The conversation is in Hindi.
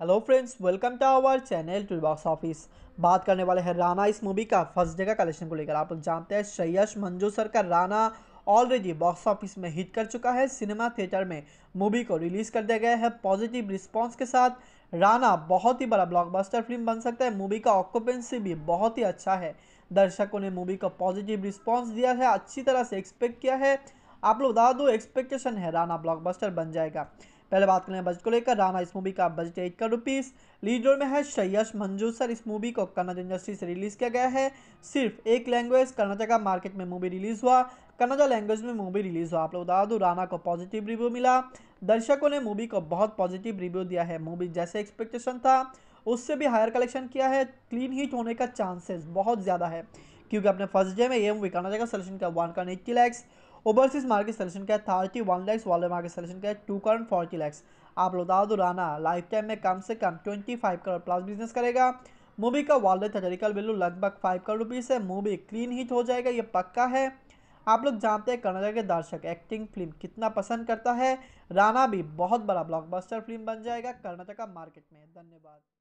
hello friends welcome to our channel to box office बात करने वाले हैं राना इस मूवी का फर्स्ट डे का कलेक्शन को लेकर आप लोग जानते हैं श्रेयस मंजू सर का राना ऑलरेडी बॉक्स ऑफिस में हिट कर चुका है सिनेमा थिएटर में मूवी को रिलीज़ कर दिया गया है पॉजिटिव रिस्पांस के साथ राना बहुत ही बड़ा ब्लॉकबस्टर फिल्म बन सकता है मूवी का ऑक्यूपेंसी भी बहुत ही अच्छा है दर्शकों ने मूवी को पॉजिटिव रिस्पॉन्स दिया है अच्छी तरह से एक्सपेक्ट किया है आप लोग बता दो एक्सपेक्टेशन है राना ब्लॉकबस्टर बन जाएगा पहले बात करें बजट को लेकर राणा इस मूवी का बजट एक करोड़ रुपीज़ लीड रोल में है श्रेयस मंजू सर इस मूवी को कन्नड़ इंडस्ट्री से रिलीज़ किया गया है सिर्फ एक लैंग्वेज कर्नाटक का मार्केट में मूवी रिलीज़ हुआ कन्नड़ा लैंग्वेज में मूवी रिलीज़ हुआ आप लोग बता दूँ राणा को पॉजिटिव रिव्यू मिला दर्शकों ने मूवी को बहुत पॉजिटिव रिव्यू दिया है मूवी जैसे एक्सपेक्टेशन था उससे भी हायर कलेक्शन किया है क्लीन हिट होने का चांसेस बहुत ज़्यादा है क्योंकि अपने फर्स्ट डे में ये मूवी कन्नड़ा सलेक्शन का वन का eighty lakhs overseas market selection क्या है थर्टी वन लैक्स वाले मार्केट सोल्यूशन क्या है टू करोड़ फोर्टी लैक्स आप लोग दादो दो राना लाइफ टाइम में कम से कम twenty five crore plus business करेगा मूवी का वर्ल्ड थेटरिकल वैल्यू लगभग फाइव करोड़ रुपीज़ है मूवी क्लीन हिट हो जाएगा ये पक्का है आप लोग जानते हैं कर्नाटक के दर्शक एक्टिंग फिल्म कितना पसंद करता है राना भी बहुत बड़ा ब्लॉकबस्टर फिल्म बन जाएगा कर्नाटक मार्केट में धन्यवाद